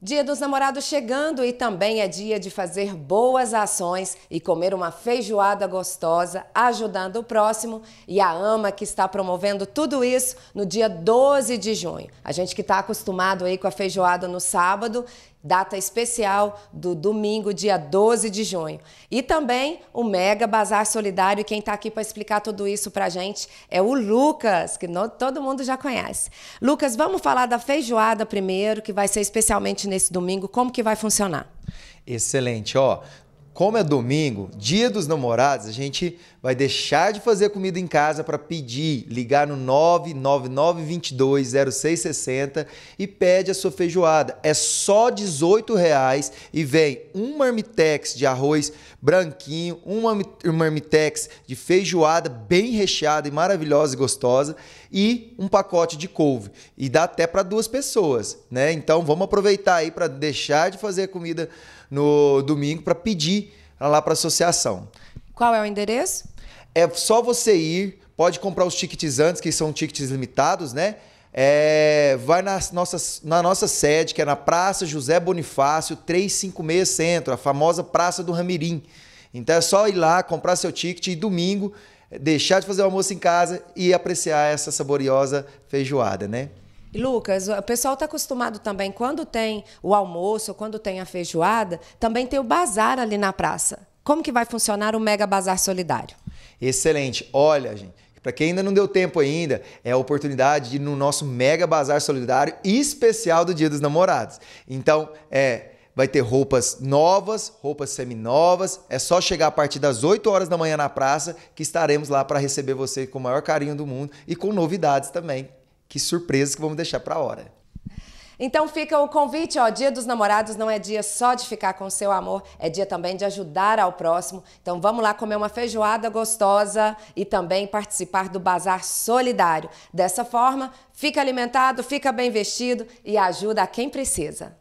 Dia dos Namorados chegando e também é dia de fazer boas ações e comer uma feijoada gostosa, ajudando o próximo. E a AMA que está promovendo tudo isso no dia 12 de junho. A gente que está acostumado aí com a feijoada no sábado data especial do domingo, dia 12 de junho. E também o Mega Bazar Solidário. Quem está aqui para explicar tudo isso para a gente é o Lucas, que no, todo mundo já conhece. Lucas, vamos falar da feijoada primeiro, que vai ser especialmente nesse domingo. Como que vai funcionar? Excelente, ó. Como é domingo, dia dos namorados, a gente vai deixar de fazer comida em casa para pedir, ligar no 999220660 e pede a sua feijoada. É só R$18,00 e vem um marmitex de arroz branquinho, um marmitex de feijoada bem recheada e maravilhosa e gostosa e um pacote de couve. E dá até para duas pessoas, né? Então vamos aproveitar aí para deixar de fazer comida no domingo para pedir lá para a associação. Qual é o endereço? É só você ir, pode comprar os tickets antes, que são tickets limitados, né? É, vai na nossa, na nossa sede, que é na Praça José Bonifácio, 356 Centro, a famosa Praça do Ramirim. Então é só ir lá, comprar seu ticket e domingo deixar de fazer o almoço em casa e apreciar essa saboriosa feijoada, né? Lucas, o pessoal está acostumado também, quando tem o almoço, quando tem a feijoada, também tem o bazar ali na praça. Como que vai funcionar o Mega Bazar Solidário? Excelente. Olha, gente, para quem ainda não deu tempo ainda, é a oportunidade de ir no nosso Mega Bazar Solidário especial do Dia dos Namorados. Então, é vai ter roupas novas, roupas seminovas. É só chegar a partir das 8 horas da manhã na praça que estaremos lá para receber você com o maior carinho do mundo e com novidades também que surpresa que vamos deixar para a hora. Então fica o convite, ó, Dia dos Namorados não é dia só de ficar com seu amor, é dia também de ajudar ao próximo. Então vamos lá comer uma feijoada gostosa e também participar do bazar solidário. Dessa forma, fica alimentado, fica bem vestido e ajuda a quem precisa.